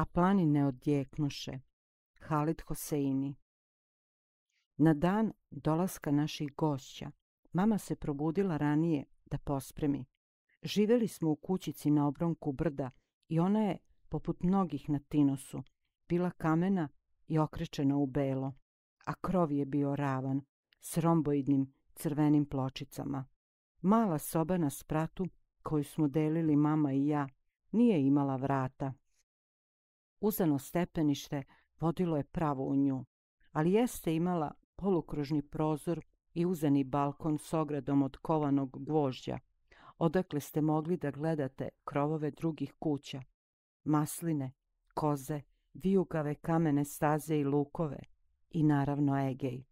a planine odjeknuše. Halid Hoseini Na dan dolaska naših gošća, mama se probudila ranije da pospremi. Živeli smo u kućici na obronku brda i ona je, poput mnogih na Tinosu, bila kamena i okrečena u belo, a krov je bio ravan, s romboidnim crvenim pločicama. Mala soba na spratu koju smo delili mama i ja nije imala vrata, Uzano stepenište vodilo je pravo u nju, ali jeste imala polukružni prozor i uzani balkon s ogradom od kovanog gvožđa, odakle ste mogli da gledate krovove drugih kuća, masline, koze, vijugave kamene staze i lukove i naravno Egej,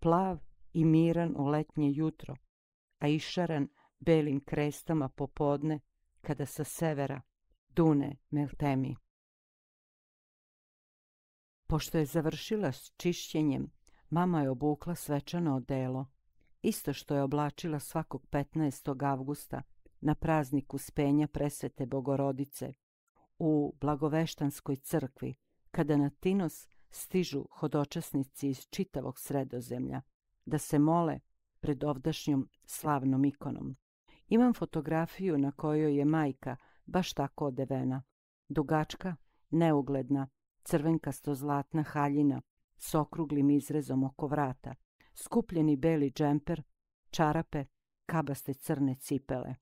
plav i miran u letnje jutro, a išaran belim krestama popodne kada sa severa dune Meltemi. Pošto je završila s čišćenjem, mama je obukla svečano odelo, isto što je oblačila svakog 15. avgusta na prazniku uspenja presvete bogorodice u blagoveštanskoj crkvi, kada na Tinos stižu hodočasnici iz čitavog sredozemlja da se mole pred ovdašnjom slavnom ikonom. Imam fotografiju na kojoj je majka baš tako odevena, dugačka, neugledna, crvenkasto-zlatna haljina s okruglim izrezom oko vrata, skupljeni beli džemper, čarape, kabaste crne cipele.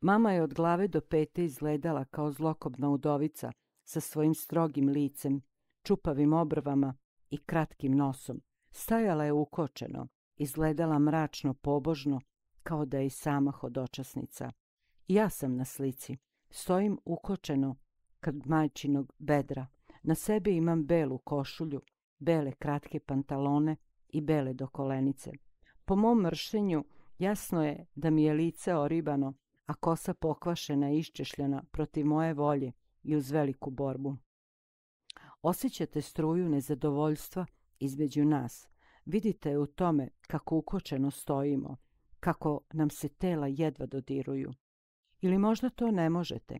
Mama je od glave do pete izgledala kao zlokobna udovica sa svojim strogim licem, čupavim obrvama i kratkim nosom. Stajala je ukočeno, izgledala mračno pobožno, kao da je i sama hodočasnica. Ja sam na slici. Stojim ukočeno kad majčinog bedra Na sebi imam belu košulju, bele kratke pantalone i bele dokolenice. Po mom mršenju jasno je da mi je lice oribano, a kosa pokvašena i iščešljena protiv moje volje i uz veliku borbu. Osjećate struju nezadovoljstva između nas. Vidite u tome kako ukočeno stojimo, kako nam se tela jedva dodiruju. Ili možda to ne možete,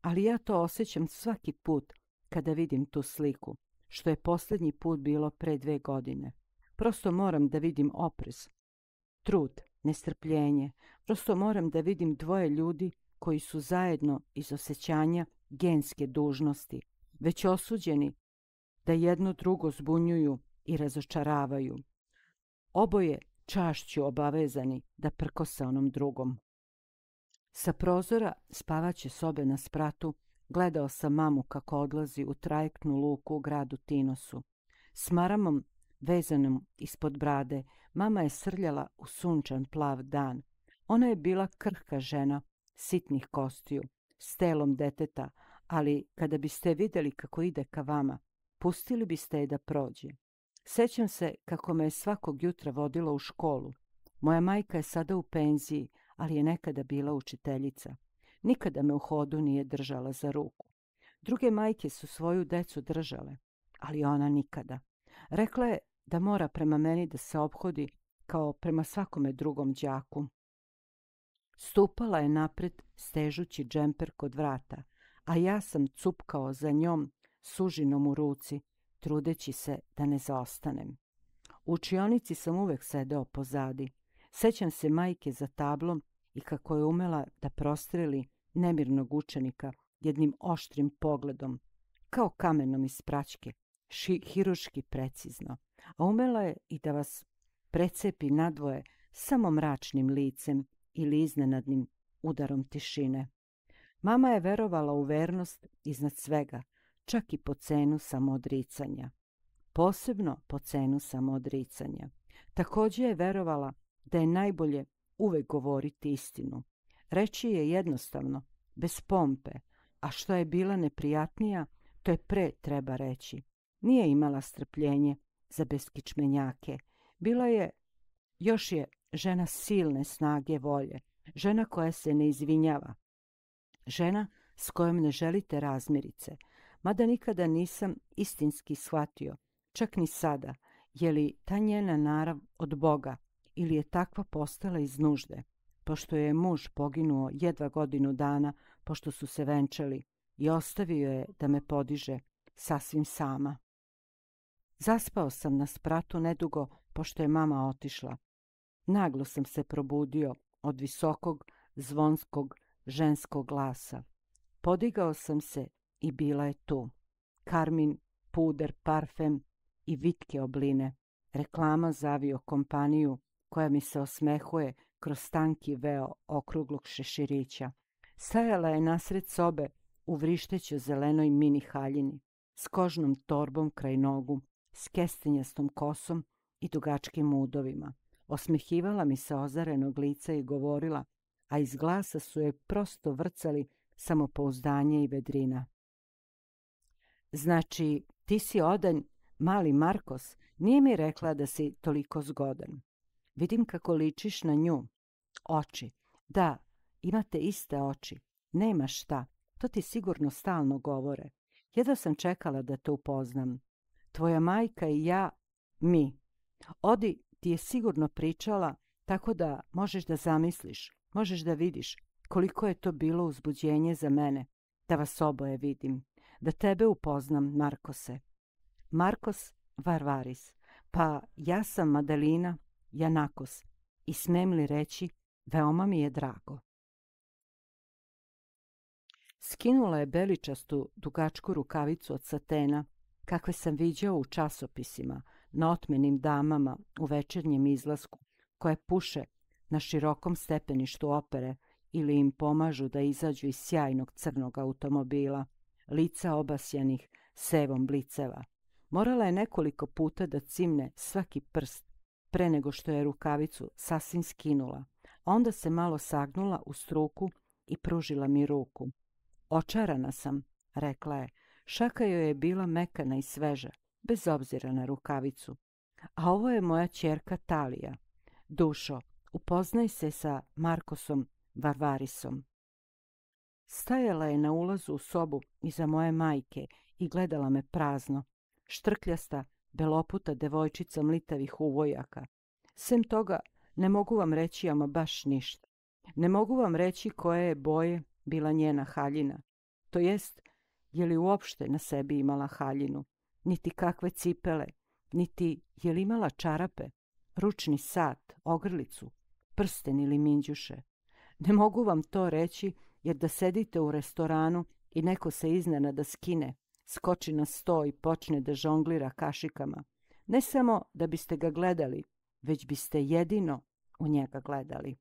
ali ja to osjećam svaki put kada vidim tu sliku, što je poslednji put bilo pre dve godine. Prosto moram da vidim oprez, trud, nestrpljenje. Prosto moram da vidim dvoje ljudi koji su zajedno iz osjećanja genske dužnosti, već osuđeni da jedno drugo zbunjuju i razočaravaju. Oboje čašću obavezani da prkose onom drugom. Sa prozora spavaće sobe na spratu Gledao sam mamu kako odlazi u trajektnu luku u gradu Tinosu. S maramom vezanom ispod brade, mama je srljala u sunčan plav dan. Ona je bila krhka žena, sitnih kostiju, s telom deteta, ali kada biste videli kako ide ka vama, pustili biste je da prođe. Sećam se kako me je svakog jutra vodila u školu. Moja majka je sada u penziji, ali je nekada bila učiteljica. Nikada me u hodu nije držala za ruku. Druge majke su svoju decu držale, ali ona nikada. Rekla je da mora prema meni da se obhodi kao prema svakome drugom đaku. Stupala je napred stežući džemper kod vrata, a ja sam cupkao za njom sužinom u ruci, trudeći se da ne zaostanem. U učionici sam uvek sedeo pozadi. Sećam se majke za tablom i kako je umela da prostreli nemirnog učenika jednim oštrim pogledom, kao kamenom iz praćke, ši, hiruški precizno, a umela je i da vas precepi nadvoje samo mračnim licem ili iznenadnim udarom tišine. Mama je verovala u vernost iznad svega, čak i po cenu samodricanja. Posebno po cenu samodricanja. Takođe je verovala da je najbolje uvek govoriti istinu, Reći je jednostavno, bez pompe, a što je bila neprijatnija, to je pre treba reći. Nije imala strpljenje za beskičmenjake. Bila je, još je žena silne snage volje, žena koja se ne izvinjava, žena s kojom ne želite razmirice, mada nikada nisam istinski shvatio, čak ni sada, je li ta njena narav od Boga ili je takva postala iz nužde pošto je muž poginuo jedva godinu dana pošto su se venčali i ostavio je da me podiže sasvim sama. Zaspao sam na spratu nedugo pošto je mama otišla. Naglo sam se probudio od visokog, zvonskog, ženskog glasa. Podigao sam se i bila je tu. Karmin, puder, parfem i vitke obline. Reklama zavio kompaniju koja mi se osmehuje kroz tanki veo okruglog šeširića. Stajala je nasred sobe u vrištećoj zelenoj mini haljini, s kožnom torbom kraj nogu, s kestenjastom kosom i dugačkim udovima. Osmehivala mi se ozarenog lica i govorila, a iz glasa su je prosto vrcali samopouzdanje i vedrina. Znači, ti si odanj, mali Markos, nije mi rekla da si toliko zgodan. Vidim kako ličiš na nju. Oči. Da, imate iste oči. Nema šta. To ti sigurno stalno govore. Jedva sam čekala da te upoznam. Tvoja majka i ja, mi. Odi ti je sigurno pričala tako da možeš da zamisliš, možeš da vidiš koliko je to bilo uzbuđenje za mene, da vas oboje vidim, da tebe upoznam, Markose. Markos Varvaris, pa ja sam Madalina Janakos, i smem li reći, veoma mi je drago. Skinula je beličastu dugačku rukavicu od satena, kakve sam viđao u časopisima, na otmenim damama, u večernjem izlasku, koje puše na širokom stepeništu opere ili im pomažu da izađu iz sjajnog crnog automobila, lica obasjanih sevom bliceva. Morala je nekoliko puta da cimne svaki prst pre nego što je rukavicu sasvim skinula. Onda se malo sagnula u struku i pružila mi ruku. Očarana sam, rekla je. Šaka joj je bila mekana i sveža, bez obzira na rukavicu. A ovo je moja čerka Talija. Dušo, upoznaj se sa Markosom Varvarisom. Stajala je na ulazu u sobu iza moje majke i gledala me prazno, štrkljasta beloputa devojčica mlitavih uvojaka. Sem toga, ne mogu vam reći ama baš ništa. Ne mogu vam reći koje je boje bila njena haljina, to jest, je li uopšte na sebi imala haljinu, niti kakve cipele, niti je li imala čarape, ručni sat, ogrlicu, prsten ili minđuše. Ne mogu vam to reći jer da sedite u restoranu i neko se iznena da skine, skoči na sto i počne da žonglira kašikama, ne samo da biste ga gledali, već biste jedino u njega gledali.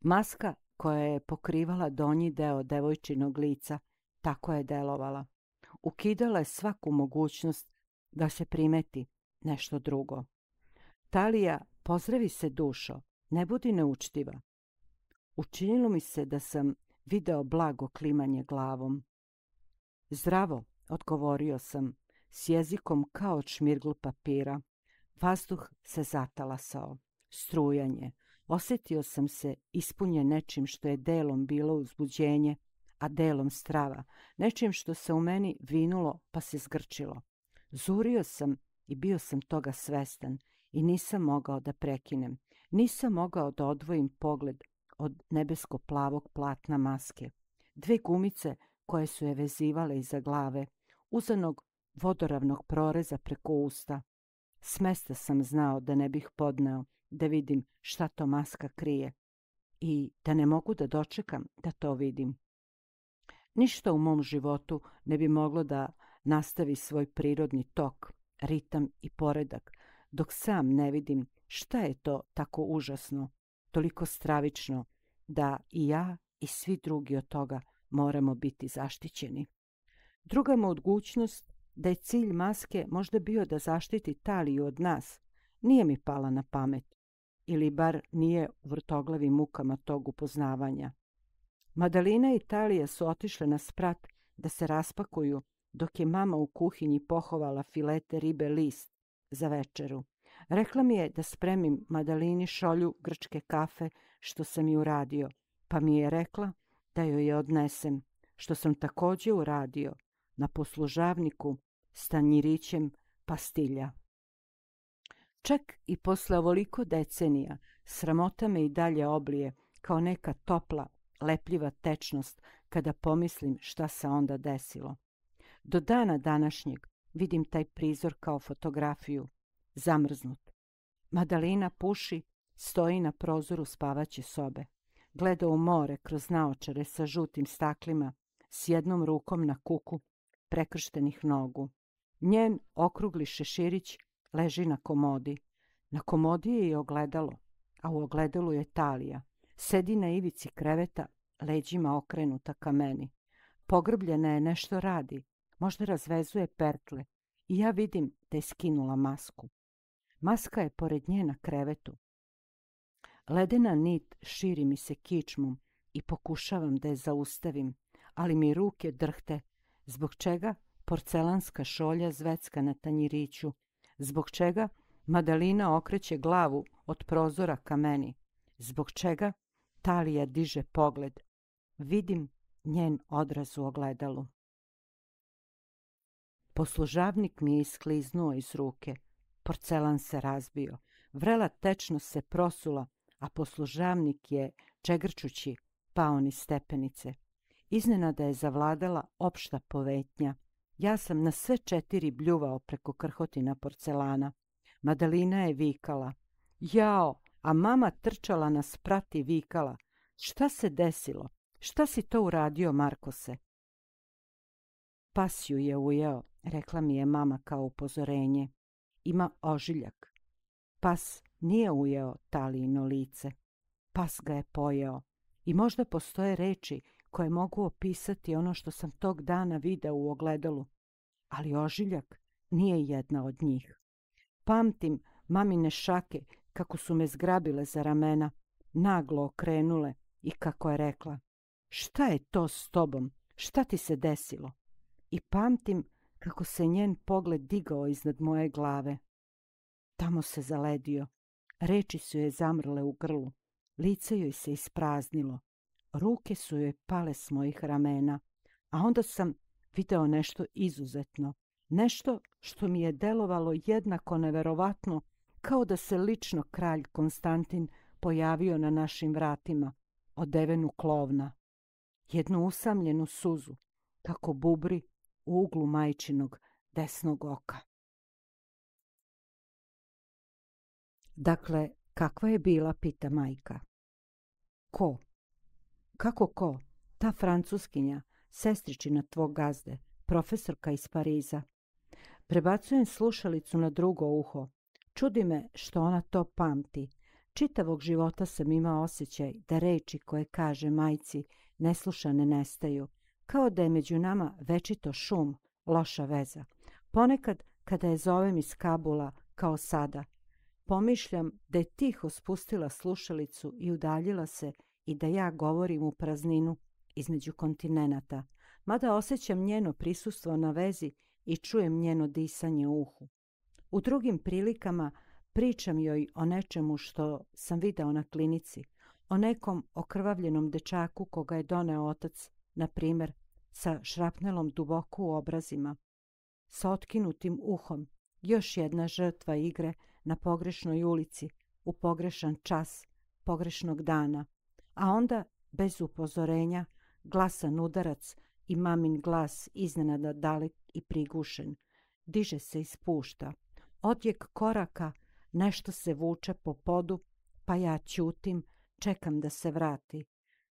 Maska koja je pokrivala donji deo devojčinog lica, tako je delovala. Ukidala je svaku mogućnost da se primeti nešto drugo. Talija, pozdravi se dušo, ne budi neučtiva. Učinilo mi se da sam video blago klimanje glavom. Zdravo, odgovorio sam, s jezikom kao čmirgl papira. Vazduh se zatalasao. Strujanje. Osetio sam se ispunjen nečim što je delom bilo uzbuđenje, a delom strava, nečim što se u meni vinulo pa se zgrčilo. Zurio sam i bio sam toga svestan i nisam mogao da prekinem. Nisam mogao da odvojim pogled od nebesko-plavog platna maske. Dve gumice koje su je vezivale iza glave, uzanog vodoravnog proreza preko usta. Smesta sam znao da ne bih podneo da vidim šta to maska krije i da ne mogu da dočekam da to vidim. Ništa u mom životu ne bi moglo da nastavi svoj prirodni tok, ritam i poredak, dok sam ne vidim šta je to tako užasno, toliko stravično, da i ja i svi drugi od toga moramo biti zaštićeni. Druga mogućnost da je cilj maske možda bio da zaštiti Taliju od nas, nije mi pala na pamet, ili bar nije u vrtoglavim mukama tog upoznavanja. Madalina i Talija su otišle na sprat da se raspakuju, dok je mama u kuhinji pohovala filete ribe list za večeru. Rekla mi je da spremim Madalini šolju grčke kafe što sam ju uradio, pa mi je rekla da joj je odnesem, što sam takođe uradio na poslužavniku s tanjirićem pastilja. Čak i posle ovoliko decenija sramota me i dalje oblije kao neka topla, lepljiva tečnost kada pomislim šta se onda desilo. Do dana današnjeg vidim taj prizor kao fotografiju, zamrznut. Madalina puši, stoji na prozoru spavaće sobe gledao u more kroz naočare sa žutim staklima, s jednom rukom na kuku, prekrštenih nogu. Njen okrugli šeširić leži na komodi. Na komodi je i ogledalo, a u ogledalu je talija. Sedi na ivici kreveta, leđima okrenuta ka meni. Pogrbljena je nešto radi, možda razvezuje pertle i ja vidim da je skinula masku. Maska je pored nje na krevetu, Ledena nit širi mi se kičmom i pokušavam da je zaustavim, ali mi ruke drhte, zbog čega porcelanska šolja zvecka na tanjiriću, zbog čega Madalina okreće glavu od prozora ka meni, zbog čega Talija diže pogled. Vidim njen odraz u ogledalu. Poslužavnik mi je iskliznuo iz ruke. Porcelan se razbio. Vrela tečno se prosula a poslužavnik je, čegrčući, pao ni stepenice. Iznenada je zavladala opšta povetnja. Ja sam na sve četiri bljuvao preko krhotina porcelana. Madalina je vikala. Jao, a mama trčala na sprat vikala. Šta se desilo? Šta si to uradio, Markose? Pasju je ujeo, rekla mi je mama kao upozorenje. Ima ožiljak. Pas nije ujeo talino lice. Pas ga je pojeo i možda postoje reči koje mogu opisati ono što sam tog dana video u ogledalu, ali ožiljak nije jedna od njih. Pamtim mamine šake kako su me zgrabile za ramena, naglo okrenule i kako je rekla Šta je to s tobom? Šta ti se desilo? I pamtim kako se njen pogled digao iznad moje glave. Tamo se zaledio Reči su je zamrle u grlu. Lice joj se ispraznilo. Ruke su joj pale s mojih ramena. A onda sam video nešto izuzetno. Nešto što mi je delovalo jednako neverovatno kao da se lično kralj Konstantin pojavio na našim vratima, odevenu klovna. Jednu usamljenu suzu, kako bubri u uglu majčinog desnog oka. Dakle, kakva je bila, pita majka. Ko? Kako ko? Ta francuskinja, sestričina tvog gazde, profesorka iz Pariza. Prebacujem slušalicu na drugo uho. Čudi me što ona to pamti. Čitavog života sam imao osjećaj da reči koje kaže majci neslušane nestaju, kao da je među nama večito šum, loša veza. Ponekad kada je zovem iz Kabula, kao sada, Pomišljam da je tiho spustila slušalicu i udaljila se i da ja govorim u prazninu između kontinenta, mada osjećam njeno prisustvo na vezi i čujem njeno disanje u uhu. U drugim prilikama pričam joj o nečemu što sam video na klinici, o nekom okrvavljenom dečaku koga je doneo otac, na primer, sa šrapnelom duboko u obrazima, sa otkinutim uhom, još jedna žrtva igre – na pogrešnoj ulici, u pogrešan čas, pogrešnog dana, a onda, bez upozorenja, glasan udarac i mamin glas iznenada dalek i prigušen. Diže se i spušta. Odjek koraka, nešto se vuče po podu, pa ja ćutim, čekam da se vrati.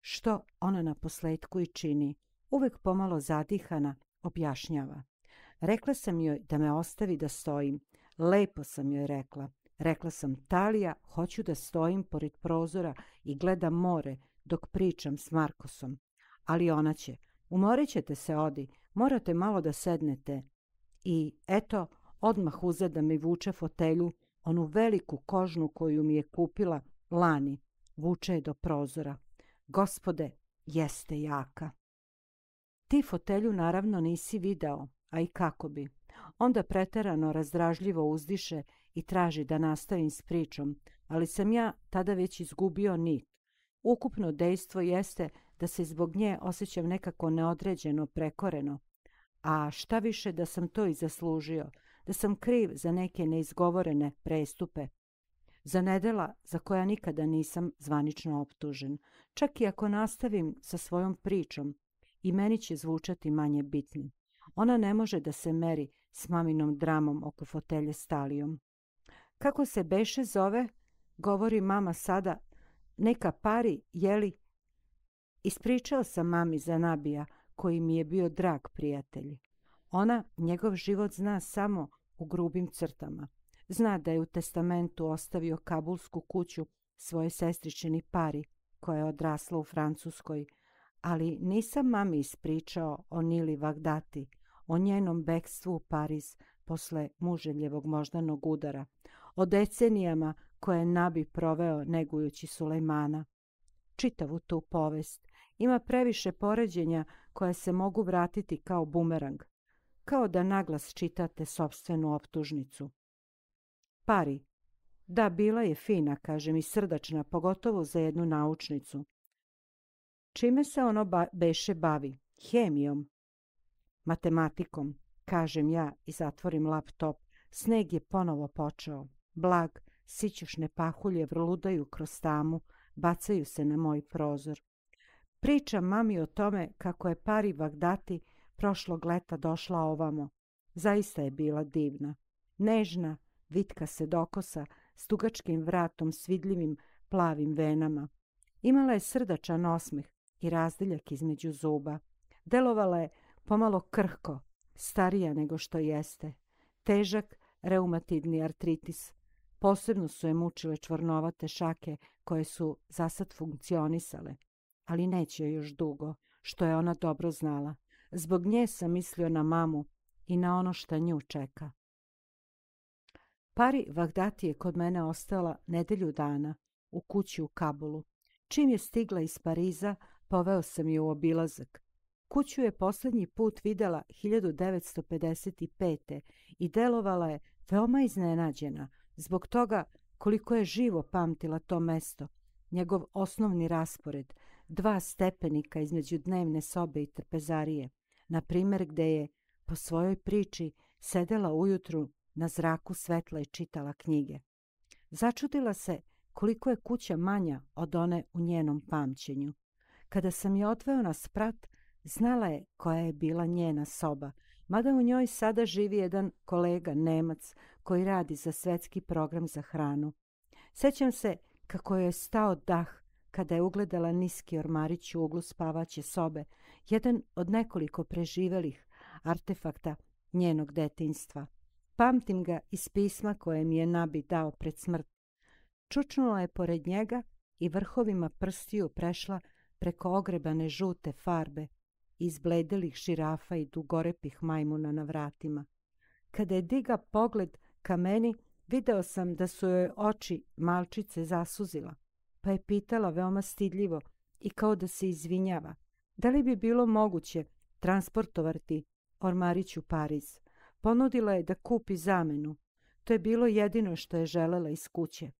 Što ona na posledku i čini, uvek pomalo zadihana, objašnjava. Rekla sam joj da me ostavi da stojim, Lepo sam joj rekla. Rekla sam, Talija, hoću da stojim pored prozora i gledam more dok pričam s Markosom. Ali ona će, umorit ćete se odi, morate malo da sednete. I eto, odmah uze da mi vuče fotelju, onu veliku kožnu koju mi je kupila lani. Vuče je do prozora. Gospode, jeste jaka. Ti fotelju naravno nisi video, a i kako bi. Onda preterano razdražljivo uzdiše i traži da nastavim s pričom, ali sam ja tada već izgubio nit. Ukupno dejstvo jeste da se zbog nje osjećam nekako neodređeno, prekoreno. A šta više da sam to i zaslužio, da sam kriv za neke neizgovorene prestupe, za nedela za koja nikada nisam zvanično optužen. Čak i ako nastavim sa svojom pričom, i meni će zvučati manje bitnim. Ona ne može da se meri s maminom dramom oko fotelje stalijom. Kako se Beše zove, govori mama sada, neka pari, jeli? Ispričao sam mami za nabija, koji mi je bio drag prijatelj. Ona njegov život zna samo u grubim crtama. Zna da je u testamentu ostavio kabulsku kuću svoje sestričini pari, koja je odrasla u Francuskoj, ali nisam mami ispričao o Nili Vagdati, o njenom bekstvu u Pariz posle muželjevog moždanog udara, o decenijama koje Nabi proveo negujući Sulejmana. Čitavu tu povest ima previše poređenja koja se mogu vratiti kao bumerang, kao da naglas čitate sobstvenu optužnicu. Pari, da bila je fina, kažem, i srdačna, pogotovo za jednu naučnicu. Čime se ono ba beše bavi? Hemijom, Matematikom, kažem ja i zatvorim laptop. Sneg je ponovo počeo. Blag, sićušne pahulje vrludaju kroz tamu, bacaju se na moj prozor. Pričam mami o tome kako je pari Bagdati prošlog leta došla ovamo. Zaista je bila divna. Nežna, vitka se dokosa, s tugačkim vratom s vidljivim plavim venama. Imala je srdačan osmeh i razdeljak između zuba. Delovala je pomalo krhko, starija nego što jeste, težak reumatidni artritis. Posebno su je mučile čvornovate šake koje su zasad funkcionisale, ali neće joj još dugo, što je ona dobro znala. Zbog nje sam mislio na mamu i na ono što nju čeka. Pari Vagdati je kod mene ostala nedelju dana u kući u Kabulu. Čim je stigla iz Pariza, poveo sam je u obilazak. Kuću je poslednji put videla 1955. i delovala je veoma iznenađena zbog toga koliko je živo pamtila to mesto, njegov osnovni raspored, dva stepenika između dnevne sobe i trpezarije, na primer gde je, po svojoj priči, sedela ujutru na zraku svetla i čitala knjige. Začudila se koliko je kuća manja od one u njenom pamćenju. Kada sam je odveo na sprat, Znala je koja je bila njena soba, mada u njoj sada živi jedan kolega Nemac koji radi za svetski program za hranu. Sećam se kako je stao dah kada je ugledala niski ormarić u uglu spavaće sobe, jedan od nekoliko preživelih artefakta njenog detinstva. Pamtim ga iz pisma koje mi je Nabi dao pred smrt. Čučnula je pored njega i vrhovima prstiju prešla preko ogrebane žute farbe izbledelih širafa i dugorepih majmuna na vratima. Kada je diga pogled ka meni, video sam da su joj oči malčice zasuzila, pa je pitala veoma stidljivo i kao da se izvinjava, da li bi bilo moguće transportovati Ormarić u Pariz. Ponudila je da kupi zamenu. To je bilo jedino što je želela iz kuće.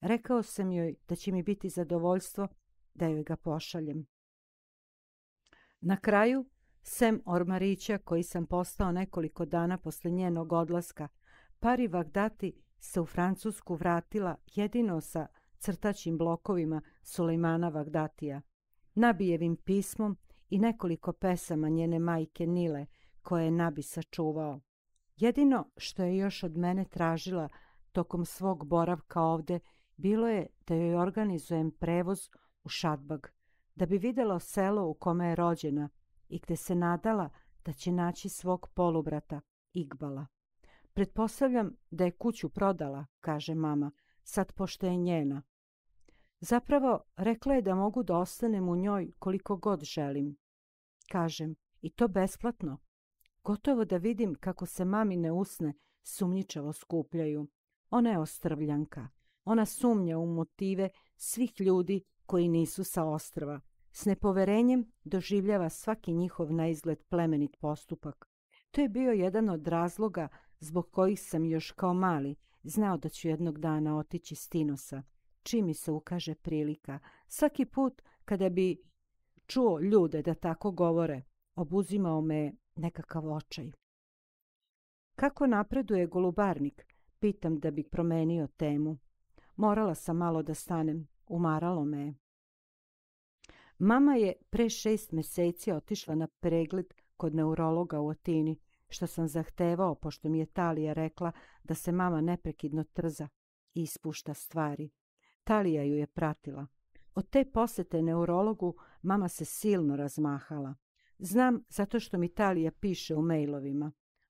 Rekao sam joj da će mi biti zadovoljstvo da joj ga pošaljem. Na kraju, sem Ormarića, koji sam postao nekoliko dana posle njenog odlaska, pari Vagdati se u Francusku vratila jedino sa crtačim blokovima Sulejmana Vagdatija, Nabijevim pismom i nekoliko pesama njene majke Nile, koje je Nabi sačuvao. Jedino što je još od mene tražila tokom svog boravka ovde bilo je da joj organizujem prevoz u Šadbag, da bi videla selo u kome je rođena i gde se nadala da će naći svog polubrata, Igbala. Pretpostavljam da je kuću prodala, kaže mama, sad pošto je njena. Zapravo, rekla je da mogu da ostanem u njoj koliko god želim. Kažem, i to besplatno. Gotovo da vidim kako se mamine usne sumnjičavo skupljaju. Ona je ostrvljanka. Ona sumnja u motive svih ljudi koji nisu sa ostrva. S nepoverenjem doživljava svaki njihov naizgled plemenit postupak. To je bio jedan od razloga zbog kojih sam još kao mali znao da ću jednog dana otići s Tinosa, čim mi se ukaže prilika. Svaki put kada bi čuo ljude da tako govore, obuzimao me nekakav očaj. Kako napreduje golubarnik? Pitam da bih promenio temu. Morala sam malo da stanem, umaralo me je. Mama je pre šest meseci otišla na pregled kod neurologa u Atini, što sam zahtevao pošto mi je Talija rekla da se mama neprekidno trza i ispušta stvari. Talija ju je pratila. Od te posete neurologu mama se silno razmahala. Znam zato što mi Talija piše u mailovima.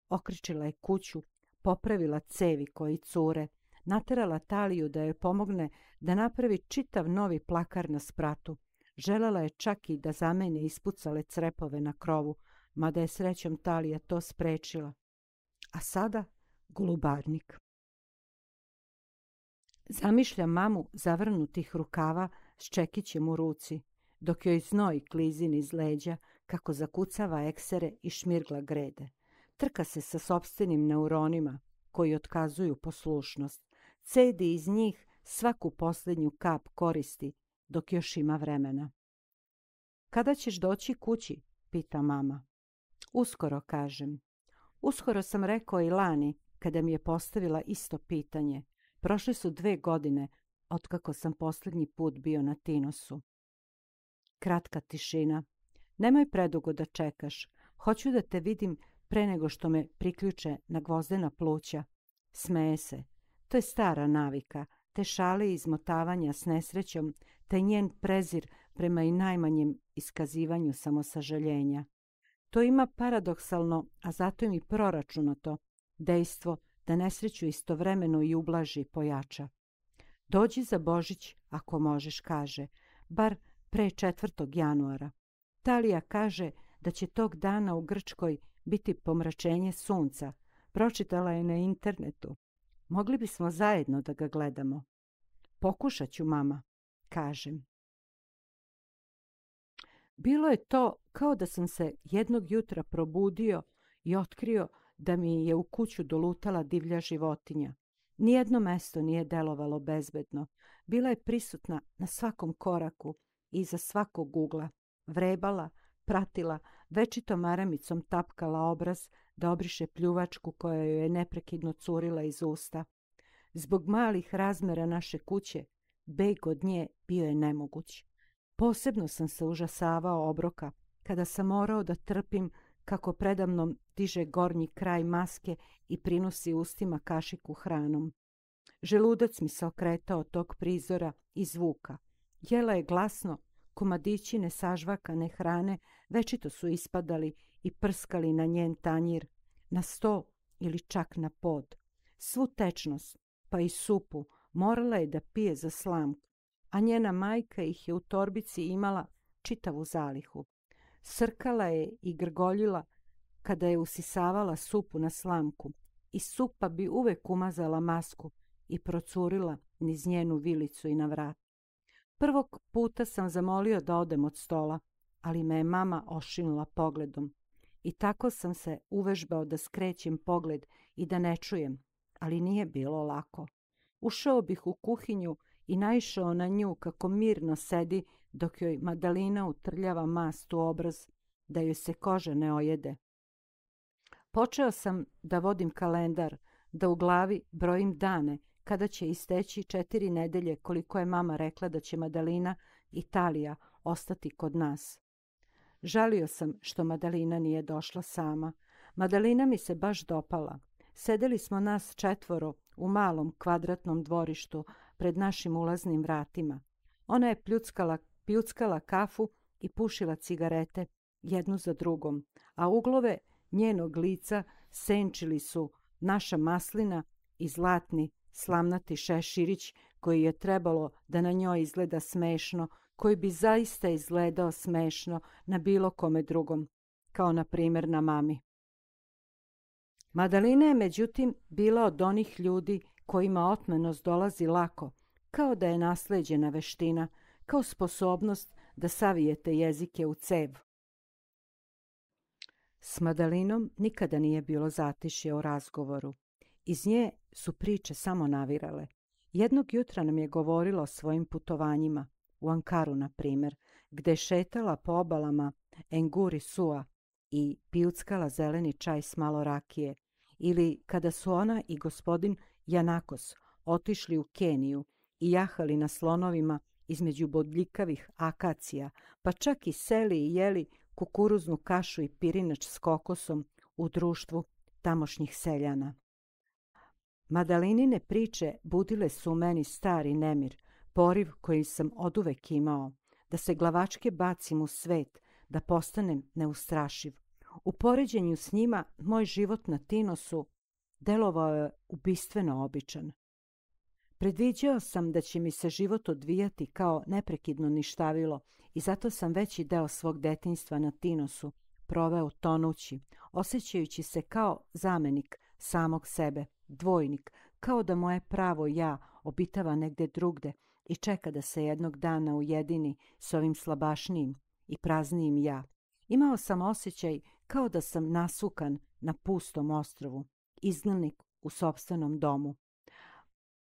Okričila je kuću, popravila cevi koji cure, naterala Taliju da joj pomogne da napravi čitav novi plakar na spratu. Želela je čak i da zameni ispucale crepove na krovu, mada je srećom Talija to sprečila. A sada glubarnik. Zamišlja mamu zavrnutih rukava s čekićem u ruci, dok joj znoj klizin iz leđa kako zakucava eksere i šmirgla grede. Trka se sa sobstvenim neuronima koji otkazuju poslušnost, cedi iz njih svaku poslednju kap koristi dok još ima vremena. Kada ćeš doći kući? pita mama. Uskoro, kažem. Uskoro sam rekao i lani, kada mi je postavila isto pitanje. Prošle su dve godine, otkako sam poslednji put bio na Tinosu. Kratka tišina. Nemoj predugo da čekaš. Hoću da te vidim pre nego što me priključe na gvozdena pluća. Smeje se. To je stara navika, te šale izmotavanja s nesrećom, te njen prezir prema i najmanjem iskazivanju samosažaljenja. To ima paradoksalno, a zato im i proračunato, dejstvo da nesreću istovremeno i ublaži i pojača. Dođi za Božić, ako možeš, kaže, bar pre 4. januara. Talija kaže da će tog dana u Grčkoj biti pomračenje sunca. Pročitala je na internetu. Mogli bismo zajedno da ga gledamo. Pokušaću, mama, kažem. Bilo je to kao da sam se jednog jutra probudio i otkrio da mi je u kuću dolutala divlja životinja. Nijedno mesto nije delovalo bezbedno. Bila je prisutna na svakom koraku, i za svakog ugla. Vrebala, pratila, večitom aramicom tapkala obraz da obriše pljuvačku koja joj je neprekidno curila iz usta. Zbog malih razmera naše kuće, beg od nje bio je nemoguć. Posebno sam se užasavao obroka, kada sam morao da trpim kako predamnom diže gornji kraj maske i prinosi ustima kašiku hranom. Želudac mi se okretao od tog prizora i zvuka. Jela je glasno, komadići nesažvakane hrane večito su ispadali i prskali na njen tanjir, na sto ili čak na pod. Svu tečnost, pa i supu, morala je da pije za slamku, a njena majka ih je u torbici imala čitavu zalihu. Srkala je i grgoljila kada je usisavala supu na slamku i supa bi uvek umazala masku i procurila niz njenu vilicu i na vrat. Prvog puta sam zamolio da odem od stola, ali me je mama ošinula pogledom. I tako sam se uvežbao da skrećem pogled i da ne čujem, ali nije bilo lako. Ušao bih u kuhinju i naišao na nju kako mirno sedi dok joj Madalina utrljava mast u obraz da joj se koža ne ojede. Počeo sam da vodim kalendar, da u glavi brojim dane kada će isteći četiri nedelje koliko je mama rekla da će Madalina, Italija, ostati kod nas. Žalio sam što Madalina nije došla sama. Madalina mi se baš dopala. Sedeli smo nas četvoro u malom kvadratnom dvorištu pred našim ulaznim vratima. Ona je pljuckala, pljuckala kafu i pušila cigarete jednu za drugom, a uglove njenog lica senčili su naša maslina i zlatni Slamnati Šeširić koji je trebalo da na njoj izgleda smešno, koji bi zaista izgledao smešno na bilo kome drugom, kao na primer na mami. Madalina je međutim bila od onih ljudi kojima otmenost dolazi lako, kao da je nasleđena veština, kao sposobnost da savijete jezike u cev. S Madalinom nikada nije bilo zatišje u razgovoru. Iz nje su priče samo navirale. Jednog jutra nam je govorila o svojim putovanjima, u Ankaru, na primjer, gde je šetala po obalama Enguri Sua i pijuckala zeleni čaj s malo rakije, ili kada su ona i gospodin Janakos otišli u Keniju i jahali na slonovima između bodljikavih akacija, pa čak i seli i jeli kukuruznu kašu i pirinač s kokosom u društvu tamošnjih seljana. Madalinine priče budile su meni stari nemir, poriv koji sam oduvek imao, da se glavačke bacim u svet, da postanem neustrašiv. U poređenju s njima, moj život na Tinosu delovao je ubistveno običan. Predviđao sam da će mi se život odvijati kao neprekidno ništavilo i zato sam veći deo svog detinjstva na Tinosu proveo tonući, osjećajući se kao zamenik samog sebe – Dvojnik, kao da moje pravo ja obitava negde drugde i čeka da se jednog dana ujedini s ovim slabašnijim i praznijim ja. Imao sam osjećaj kao da sam nasukan na pustom ostrovu, izgnanik u sobstvenom domu.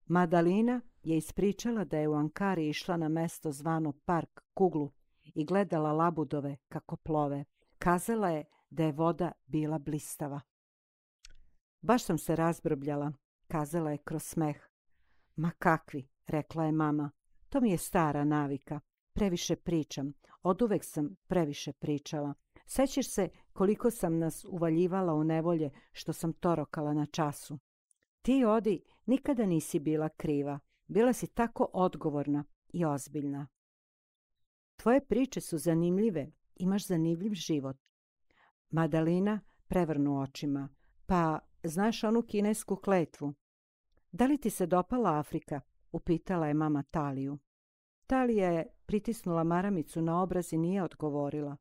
Madalina je ispričala da je u Ankari išla na mesto zvano Park Kuglu i gledala labudove kako plove. Kazala je da je voda bila blistava. Baš sam se razbrbljala, kazala je kroz smeh. Ma kakvi, rekla je mama. To mi je stara navika. Previše pričam. Od uvek sam previše pričala. Sećaš se koliko sam nas uvaljivala u nevolje što sam torokala na času. Ti odi nikada nisi bila kriva. Bila si tako odgovorna i ozbiljna. Tvoje priče su zanimljive. Imaš zanimljiv život. Madalina prevrnu očima. Pa Znaš onu kinesku kletvu? Da li ti se dopala Afrika? Upitala je mama Taliju. Talija je pritisnula maramicu na obraz i nije odgovorila.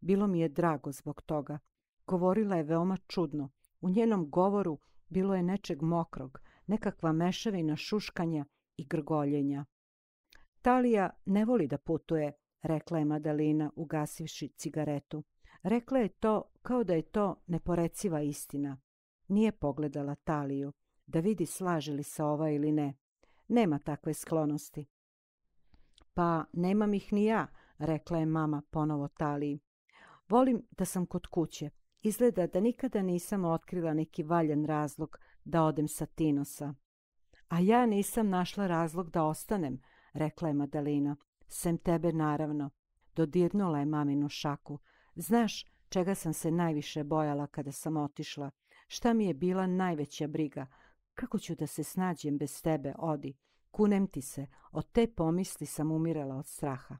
Bilo mi je drago zbog toga. Govorila je veoma čudno. U njenom govoru bilo je nečeg mokrog, nekakva mešavina šuškanja i grgoljenja. Talija ne voli da putuje, rekla je Madalina ugasivši cigaretu. Rekla je to kao da je to neporeciva istina. Nije pogledala Taliju da vidi slaže li se ova ili ne. Nema takve sklonosti. Pa nemam ih ni ja, rekla je mama ponovo Taliji. Volim da sam kod kuće. Izgleda da nikada nisam otkrila neki valjan razlog da odem sa Tinosa. A ja nisam našla razlog da ostanem, rekla je Madalina. Sem tebe, naravno. Dodirnula je maminu šaku. Znaš čega sam se najviše bojala kada sam otišla? Šta mi je bila najveća briga? Kako ću da se snađem bez tebe, Odi? Kunem ti se, od te pomisli sam umirala od straha.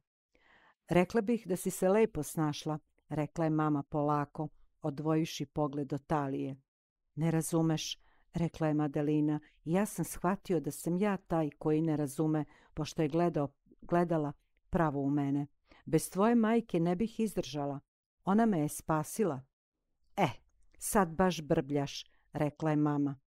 Rekla bih da si se lepo snašla, rekla je mama polako, odvojiši pogled od Talije. Ne razumeš, rekla je Madelina, i ja sam shvatio da sam ja taj koji ne razume, pošto je gledao, gledala pravo u mene. Bez tvoje majke ne bih izdržala. Ona me je spasila. E, Sad baš brbljaš, rekla je mama.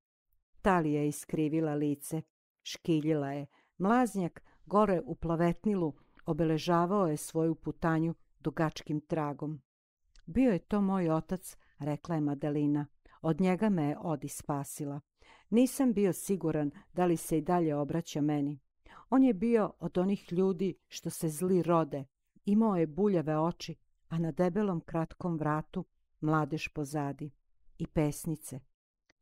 Talija je iskrivila lice. Škiljila je. Mlaznjak gore u plavetnilu obeležavao je svoju putanju dugačkim tragom. Bio je to moj otac, rekla je Madelina. Od njega me je Odi spasila. Nisam bio siguran da li se i dalje obraća meni. On je bio od onih ljudi što se zli rode. Imao je buljave oči, a na debelom kratkom vratu mladež pozadi i pesnice.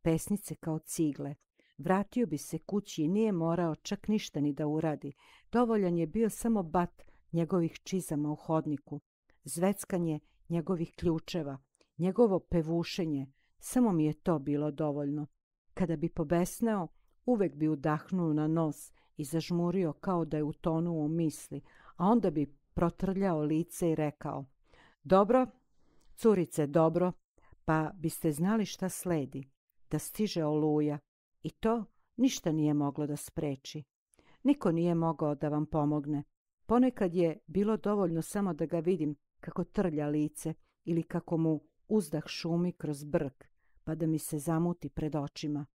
Pesnice kao cigle. Vratio bi se kući i nije morao čak ništa ni da uradi. Dovoljan je bio samo bat njegovih čizama u hodniku, zveckanje njegovih ključeva, njegovo pevušenje. Samo mi je to bilo dovoljno. Kada bi pobesneo, uvek bi udahnuo na nos i zažmurio kao da je utonuo u misli, a onda bi protrljao lice i rekao Dobro, curice, dobro, pa biste znali šta sledi, da stiže oluja i to ništa nije moglo da spreči. Niko nije mogao da vam pomogne. Ponekad je bilo dovoljno samo da ga vidim kako trlja lice ili kako mu uzdah šumi kroz brk, pa da mi se zamuti pred očima.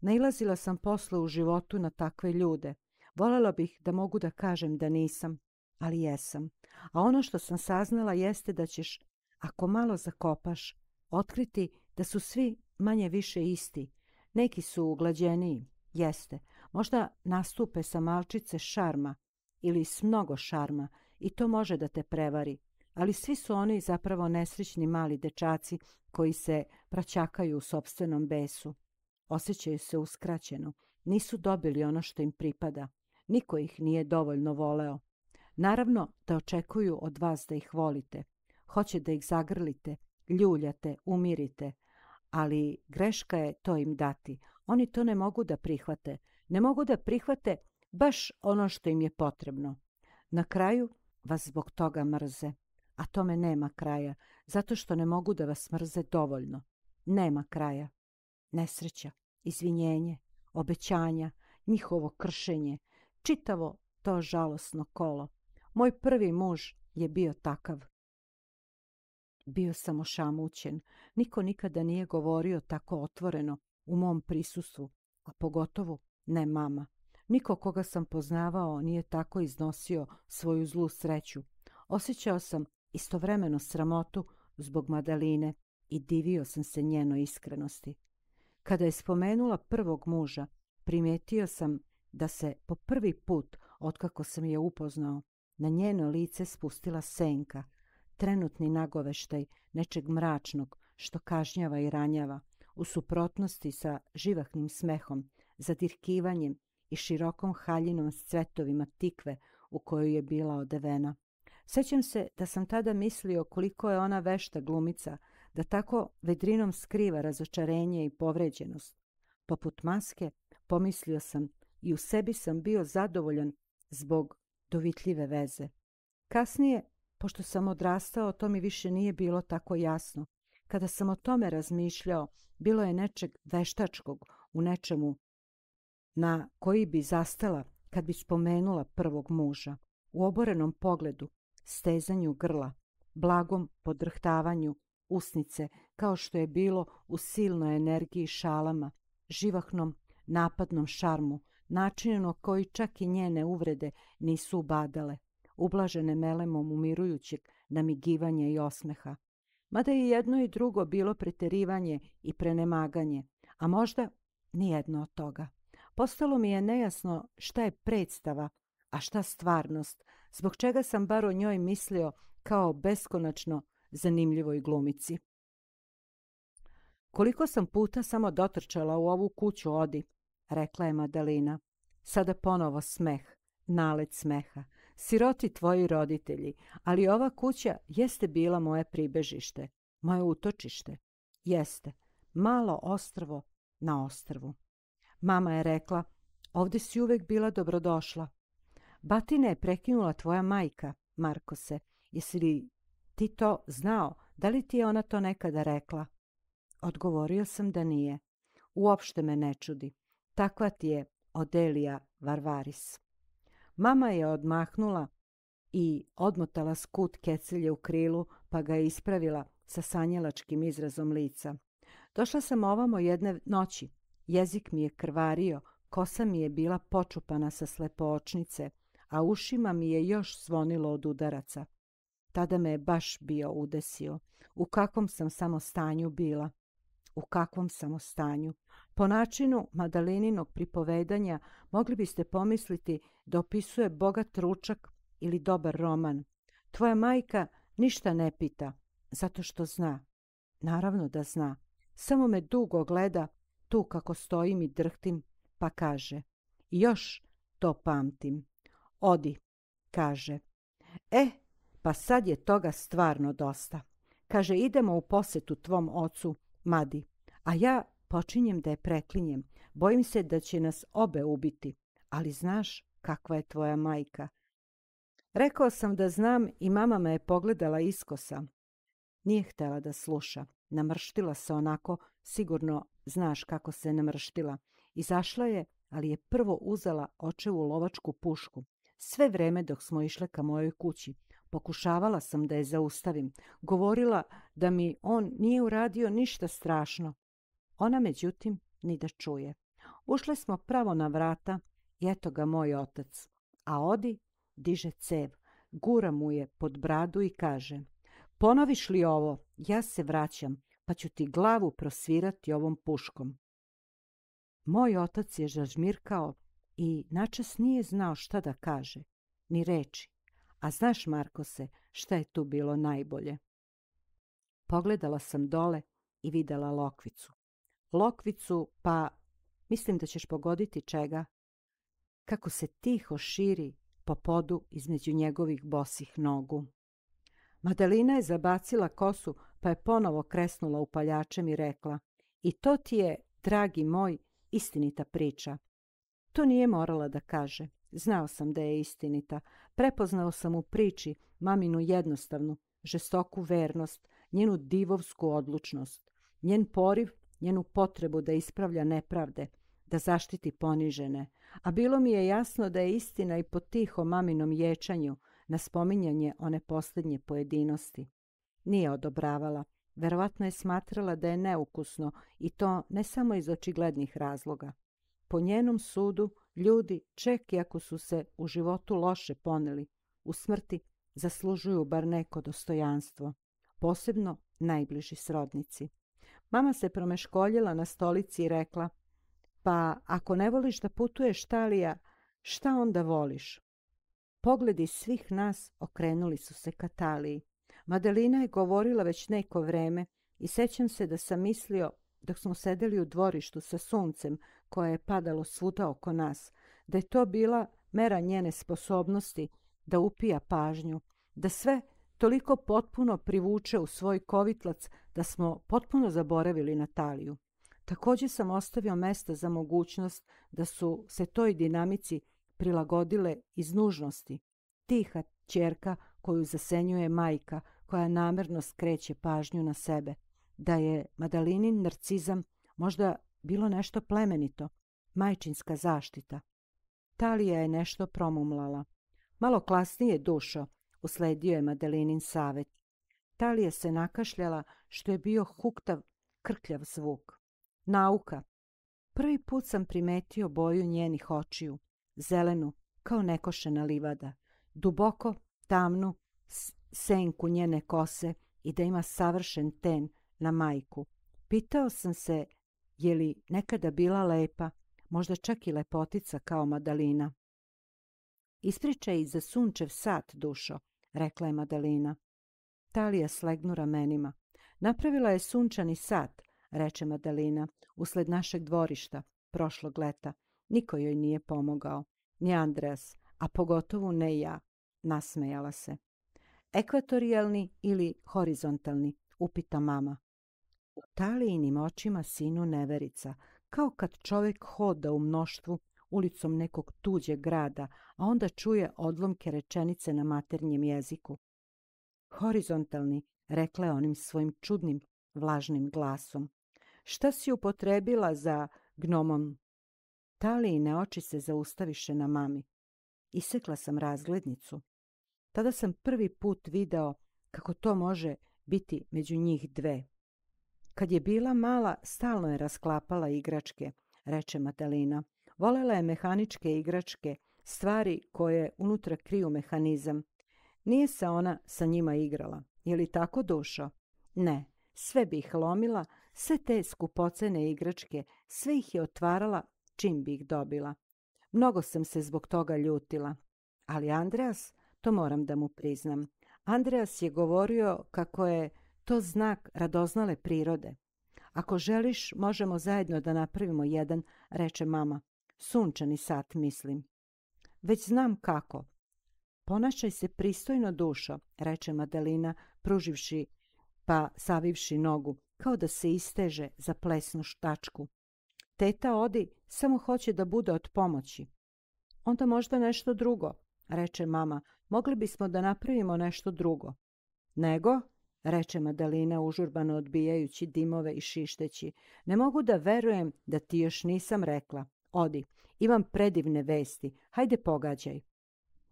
Nailazila sam posle u životu na takve ljude. Volela bih da mogu da kažem da nisam, ali jesam. A ono što sam saznala jeste da ćeš, ako malo zakopaš, otkriti da su svi manje više isti. Neki su uglađeniji, jeste, možda nastupe sa malčice šarma ili s mnogo šarma i to može da te prevari, ali svi su oni zapravo nesrećni mali dečaci koji se praćakaju u sobstvenom besu. Osećaju se uskraćeno, nisu dobili ono što im pripada, niko ih nije dovoljno voleo. Naravno da očekuju od vas da ih volite, hoće da ih zagrlite, ljuljate, umirite, ali greška je to im dati. Oni to ne mogu da prihvate. Ne mogu da prihvate baš ono što im je potrebno. Na kraju vas zbog toga mrze. A tome nema kraja, zato što ne mogu da vas mrze dovoljno. Nema kraja. Nesreća, izvinjenje, obećanja, njihovo kršenje, čitavo to žalosno kolo. Moj prvi muž je bio takav. Bio sam ošamućen. Niko nikada nije govorio tako otvoreno u mom prisustvu, a pogotovo ne mama. Niko koga sam poznavao nije tako iznosio svoju zlu sreću. Osjećao sam istovremeno sramotu zbog Madaline i divio sam se njenoj iskrenosti. Kada je spomenula prvog muža, primetio sam da se po prvi put, otkako sam je upoznao, na njeno lice spustila senka – trenutni nagoveštaj nečeg mračnog što kažnjava i ranjava, u suprotnosti sa živahnim smehom, zadirkivanjem i širokom haljinom s cvetovima tikve u kojoj je bila odevena. Sećam se da sam tada mislio koliko je ona vešta glumica, da tako vedrinom skriva razočarenje i povređenost. Poput maske pomislio sam i u sebi sam bio zadovoljan zbog dovitljive veze. Kasnije Pošto sam odrastao, to mi više nije bilo tako jasno. Kada sam o tome razmišljao, bilo je nečeg veštačkog u nečemu na koji bi zastala kad bi spomenula prvog muža. U oborenom pogledu, stezanju grla, blagom podrhtavanju usnice, kao što je bilo u silnoj energiji šalama, živahnom napadnom šarmu, načinu koji čak i njene uvrede nisu ubadale ublažene melemom umirujućeg namigivanja i osmeha. Mada je jedno i drugo bilo preterivanje i prenemaganje, a možda nijedno od toga. Postalo mi je nejasno šta je predstava, a šta stvarnost, zbog čega sam bar o njoj mislio kao beskonačno zanimljivoj glumici. Koliko sam puta samo dotrčala u ovu kuću odi, rekla je Madalina. Sada ponovo smeh, nalet smeha siroti tvoji roditelji, ali ova kuća jeste bila moje pribežište, moje utočište. Jeste, malo ostrvo na ostrvu. Mama je rekla, ovde si uvek bila dobrodošla. Batine je prekinula tvoja majka, Markose. Jesi li ti to znao? Da li ti je ona to nekada rekla? Odgovorio sam da nije. Uopšte me ne čudi. Takva ti je Odelija Varvaris. Mama je odmahnula i odmotala skut kecelje u krilu, pa ga je ispravila sa sanjelačkim izrazom lica. Došla sam ovamo jedne noći. Jezik mi je krvario, kosa mi je bila počupana sa slepočnice, a ušima mi je još zvonilo od udaraca. Tada me je baš bio udesio. U kakvom sam samo stanju bila u kakvom samostanju. Po načinu Madalininog pripovedanja mogli biste pomisliti da opisuje bogat ručak ili dobar roman. Tvoja majka ništa ne pita, zato što zna. Naravno da zna. Samo me dugo gleda tu kako stojim i drhtim, pa kaže. još to pamtim. Odi, kaže. E, pa sad je toga stvarno dosta. Kaže, idemo u posetu tvom ocu. Madi, a ja počinjem da je preklinjem. Bojim se da će nas obe ubiti, ali znaš kakva je tvoja majka. Rekao sam da znam i mama me je pogledala iskosa. Nije htela da sluša. Namrštila se onako, sigurno znaš kako se namrštila. Izašla je, ali je prvo uzela očevu lovačku pušku. Sve vreme dok smo išle ka mojoj kući. Pokušavala sam da je zaustavim. Govorila da mi on nije uradio ništa strašno. Ona, međutim, ni da čuje. Ušle smo pravo na vrata i eto ga moj otac. A Odi diže cev, gura mu je pod bradu i kaže Ponoviš li ovo, ja se vraćam, pa ću ti glavu prosvirati ovom puškom. Moj otac je žažmirkao i načas nije znao šta da kaže, ni reči. A znaš, Markose, šta je tu bilo najbolje? Pogledala sam dole i videla lokvicu. Lokvicu, pa mislim da ćeš pogoditi čega. Kako se tiho širi po podu između njegovih bosih nogu. Madelina je zabacila kosu, pa je ponovo kresnula upaljačem i rekla i to ti je, dragi moj, istinita priča. To nije morala da kaže. Znao sam da je istinita. Prepoznao sam u priči maminu jednostavnu, žestoku vernost, njenu divovsku odlučnost, njen poriv, njenu potrebu da ispravlja nepravde, da zaštiti ponižene. A bilo mi je jasno da je istina i po tiho maminom ječanju na spominjanje one poslednje pojedinosti. Nije odobravala. Verovatno je smatrala da je neukusno i to ne samo iz očiglednih razloga. Po njenom sudu Ljudi, ček i ako su se u životu loše poneli, u smrti zaslužuju bar neko dostojanstvo, posebno najbliži srodnici. Mama se promeškoljila na stolici i rekla, pa ako ne voliš da putuješ, Talija, šta onda voliš? Pogledi svih nas okrenuli su se ka Taliji. Madalina je govorila već neko vreme i sećam se da sam mislio dok smo sedeli u dvorištu sa suncem koje je padalo svuda oko nas, da je to bila mera njene sposobnosti da upija pažnju, da sve toliko potpuno privuče u svoj kovitlac da smo potpuno zaboravili Nataliju. Takođe sam ostavio mesta za mogućnost da su se toj dinamici prilagodile iz nužnosti. Tiha čerka koju zasenjuje majka koja namerno skreće pažnju na sebe – da je Madalinin narcizam možda bilo nešto plemenito, majčinska zaštita. Talija je nešto promumlala. Malo klasnije dušo, usledio je Madalinin savet. Talija se nakašljala što je bio huktav, krkljav zvuk. Nauka. Prvi put sam primetio boju njenih očiju, zelenu, kao nekošena livada, duboko, tamnu, senku njene kose i da ima savršen ten na majku. Pitao sam se je li nekada bila lepa, možda čak i lepotica kao Madalina. Ispričaj za sunčev sat, dušo, rekla je Madalina. Talija slegnu ramenima. Napravila je sunčani sat, reče Madalina, usled našeg dvorišta, prošlog leta. Niko joj nije pomogao, ni Andreas, a pogotovo ne ja, nasmejala se. Ekvatorijalni ili horizontalni, upita mama. U talijinim očima sinu neverica, kao kad čovjek hoda u mnoštvu ulicom nekog tuđeg grada, a onda čuje odlomke rečenice na maternjem jeziku. Horizontalni, rekla je onim svojim čudnim, vlažnim glasom. Šta si upotrebila za gnomom? Talijine oči se zaustaviše na mami. Isekla sam razglednicu. Tada sam prvi put video kako to može biti među njih dve. Kad je bila mala, stalno je rasklapala igračke, reče Matalina. Volela je mehaničke igračke, stvari koje unutra kriju mehanizam. Nije se ona sa njima igrala. Je li tako dušo? Ne, sve bi ih lomila, sve te skupocene igračke, sve ih je otvarala čim bi ih dobila. Mnogo sam se zbog toga ljutila. Ali Andreas, to moram da mu priznam, Andreas je govorio kako je to znak radoznale prirode. Ako želiš, možemo zajedno da napravimo jedan, reče mama. Sunčani sat, mislim. Već znam kako. Ponašaj se pristojno dušo, reče Madalina, pruživši pa savivši nogu, kao da se isteže za plesnu štačku. Teta odi, samo hoće da bude od pomoći. Onda možda nešto drugo, reče mama. Mogli bismo da napravimo nešto drugo. Nego, reče Madalina užurbano odbijajući dimove i šišteći. Ne mogu da verujem da ti još nisam rekla. Odi, imam predivne vesti. Hajde pogađaj.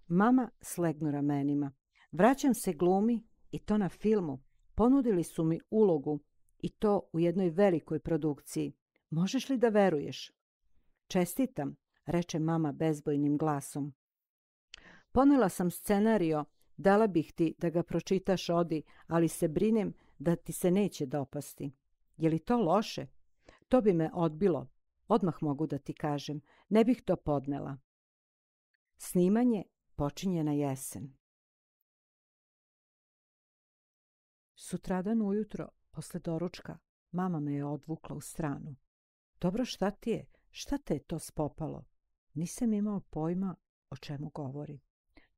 Mama slegnu ramenima. Vraćam se glumi i to na filmu. Ponudili su mi ulogu i to u jednoj velikoj produkciji. Možeš li da veruješ? Čestitam, reče mama bezbojnim glasom. Ponela sam scenario Dala bih ti da ga pročitaš odi, ali se brinem da ti se neće dopasti. Je li to loše? To bi me odbilo. Odmah mogu da ti kažem. Ne bih to podnela. Snimanje počinje na jesen. Sutradan ujutro, posle doručka, mama me je odvukla u stranu. Dobro, šta ti je? Šta te je to spopalo? Nisam imao pojma o čemu govori.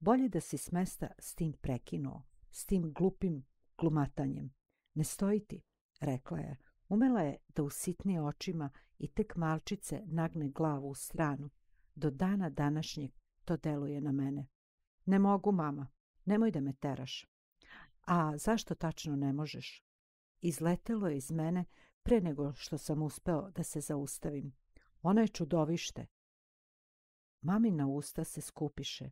Bolje da si smesta s tim prekinuo, s tim glupim glumatanjem. Ne stojiti, rekla je. Umela je da usitni očima i tek malčice nagne glavu u stranu. Do dana današnjeg to deluje na mene. Ne mogu, mama. Nemoj da me teraš. A zašto tačno ne možeš? Izletelo je iz mene pre nego što sam uspeo da se zaustavim. Ona je čudovište. Mamina usta se skupiše.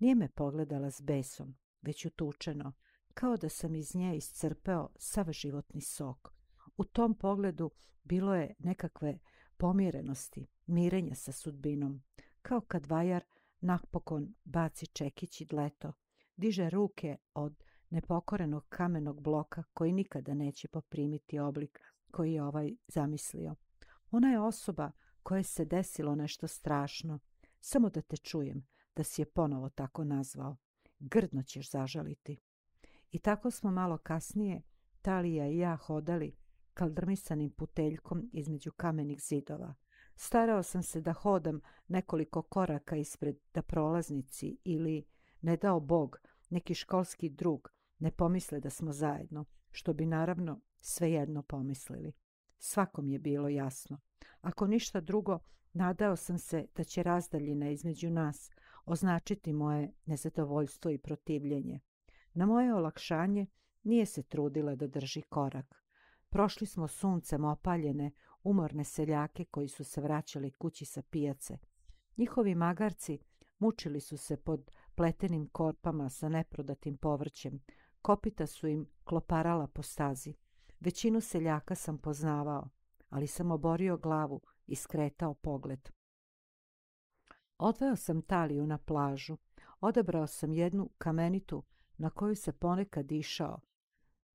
Nije me pogledala s besom, već utučeno, kao da sam iz nje iscrpeo sav životni sok. U tom pogledu bilo je nekakve pomirenosti, mirenja sa sudbinom, kao kad vajar napokon baci čekić i dleto, diže ruke od nepokorenog kamenog bloka koji nikada neće poprimiti oblik koji je ovaj zamislio. Ona je osoba koje se desilo nešto strašno. Samo da te čujem, da si je ponovo tako nazvao. Grdno ćeš zažaliti. I tako smo malo kasnije, Talija i ja hodali kaldrmisanim puteljkom između kamenih zidova. Starao sam se da hodam nekoliko koraka ispred da prolaznici ili, ne dao Bog, neki školski drug ne pomisle da smo zajedno, što bi naravno svejedno pomislili. Svakom je bilo jasno. Ako ništa drugo, nadao sam se da će razdaljina između nas, označiti moje nezadovoljstvo i protivljenje. Na moje olakšanje nije se trudila da drži korak. Prošli smo suncem opaljene, umorne seljake koji su se vraćali kući sa pijace. Njihovi magarci mučili su se pod pletenim korpama sa neprodatim povrćem. Kopita su im kloparala po stazi. Većinu seljaka sam poznavao, ali sam oborio glavu i skretao pogled. Odveo sam Taliju na plažu. Odabrao sam jednu kamenitu na koju se ponekad išao.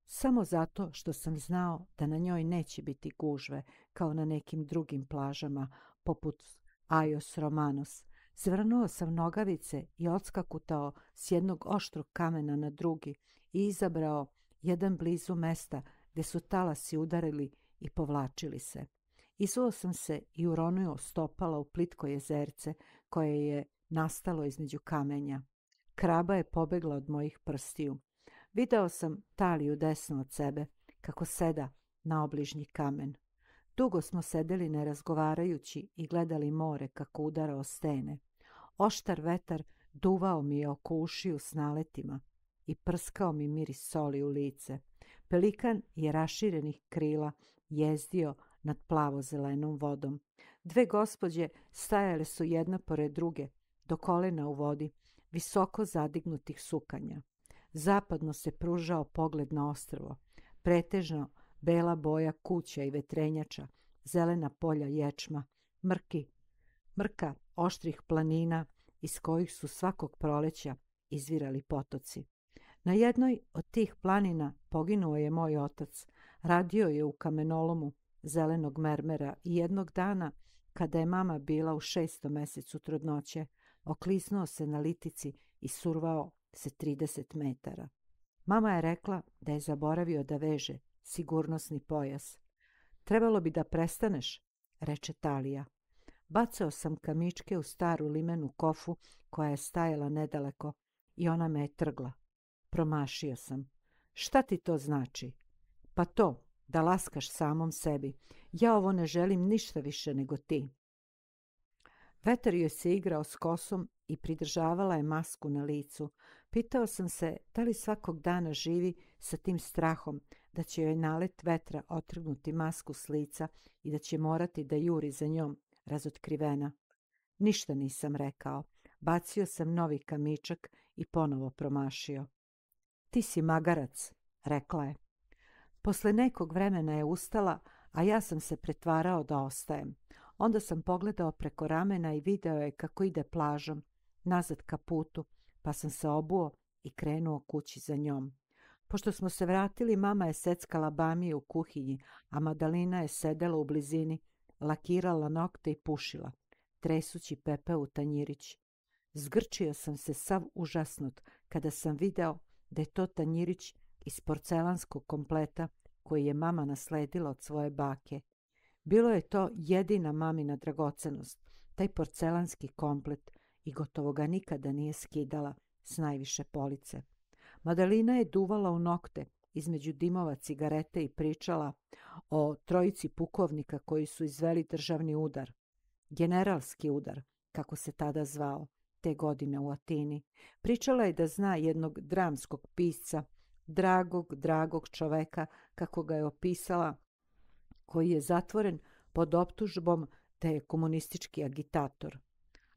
Samo zato što sam znao da na njoj neće biti gužve kao na nekim drugim plažama poput Ajos Romanos. Zvrnuo sam nogavice i odskakutao s jednog oštrog kamena na drugi i izabrao jedan blizu mesta gde su talasi udarili i povlačili se. Izuo sam se i uronio stopala u plitko jezerce koje je nastalo između kamenja. Kraba je pobegla od mojih prstiju. Video sam Taliju desno od sebe, kako seda na obližnji kamen. Dugo smo sedeli nerazgovarajući i gledali more kako udara o stene. Oštar vetar duvao mi je oko ušiju s naletima i prskao mi miris soli u lice. Pelikan je raširenih krila jezdio nad plavo-zelenom vodom. Dve gospođe stajale su jedna pored druge, do kolena u vodi, visoko zadignutih sukanja. Zapadno se pružao pogled na ostrvo, pretežno bela boja kuća i vetrenjača, zelena polja ječma, mrki, mrka oštrih planina iz kojih su svakog proleća izvirali potoci. Na jednoj od tih planina poginuo je moj otac. Radio je u kamenolomu, zelenog mermera i jednog dana, kada je mama bila u šestom mesecu trudnoće, oklisnuo se na litici i survao se 30 metara. Mama je rekla da je zaboravio da veže sigurnosni pojas. Trebalo bi da prestaneš, reče Talija. Bacao sam kamičke u staru limenu kofu koja je stajala nedaleko i ona me je trgla. Promašio sam. Šta ti to znači? Pa to, da laskaš samom sebi. Ja ovo ne želim ništa više nego ti. Veter joj se igrao s kosom i pridržavala je masku na licu. Pitao sam se da li svakog dana živi sa tim strahom da će joj nalet vetra otrgnuti masku s lica i da će morati da juri za njom, razotkrivena. Ništa nisam rekao. Bacio sam novi kamičak i ponovo promašio. Ti si magarac, rekla je. Posle nekog vremena je ustala, a ja sam se pretvarao da ostajem. Onda sam pogledao preko ramena i video je kako ide plažom, nazad ka putu, pa sam se obuo i krenuo kući za njom. Pošto smo se vratili, mama je seckala bamije u kuhinji, a Madalina je sedela u blizini, lakirala nokte i pušila, tresući pepe u tanjirić. Zgrčio sam se sav užasnut kada sam video da je to tanjirić iz porcelanskog kompleta koji je mama nasledila od svoje bake. Bilo je to jedina mamina dragocenost, taj porcelanski komplet i gotovo ga nikada nije skidala s najviše police. Madalina je duvala u nokte između dimova cigarete i pričala o trojici pukovnika koji su izveli državni udar, generalski udar, kako se tada zvao, te godine u Atini. Pričala je da zna jednog dramskog pisca dragog, dragog čoveka, kako ga je opisala, koji je zatvoren pod optužbom da je komunistički agitator.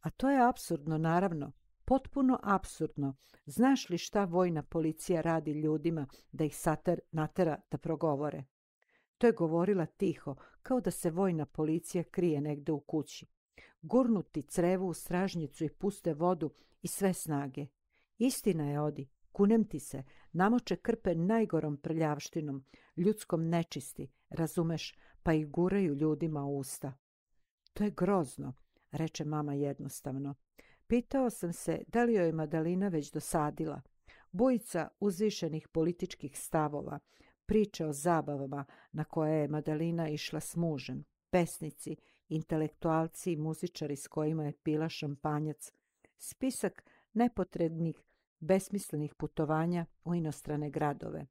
A to je absurdno, naravno, potpuno absurdno. Znaš li šta vojna policija radi ljudima da ih sater natera da progovore? To je govorila tiho, kao da se vojna policija krije negde u kući. Gurnuti crevu u stražnjicu i puste vodu i sve snage. Istina je, Odi, Kunem ti se, namoče krpe najgorom prljavštinom, ljudskom nečisti, razumeš, pa i guraju ljudima usta. To je grozno, reče mama jednostavno. Pitao sam se da li joj Madalina već dosadila. Bujica uzvišenih političkih stavova, priče o zabavama na koje je Madalina išla s mužem, pesnici, intelektualci i muzičari s kojima je pila šampanjac, spisak nepotrebnih besmislenih putovanja u inostrane gradove,